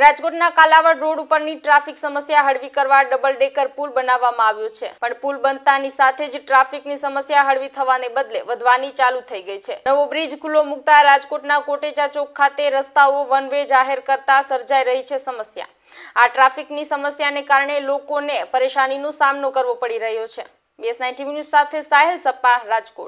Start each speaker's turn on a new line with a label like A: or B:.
A: રાજકોટના કાલાવડ રોડ ઉપરની ટ્રાફિક સમસ્યા હળવી કરવા ડબલ ડેકર પુલ બનાવવામાં આવ્યો છે પણ પુલ બનતાની સાથે જ ટ્રાફિકની સમસ્યા હળવી થવાને બદલે વધવાની ચાલુ થઈ ગઈ છે નવો બ્રિજ ખુલ્લો મુકતા રાજકોટના કોટેચા ચોક ખાતે રસ્તાઓ વન વે જાહેર કરતા સર્જાઈ રહી છે સમસ્યા આ ટ્રાફિકની સમસ્યાને કારણે લોકોને પરેશાનીનો સામનો કરવો પડી રહ્યો છે બીએસ નાઇન્ટી ન્યૂઝ સાથે સાહેલ સપ્પા રાજકોટ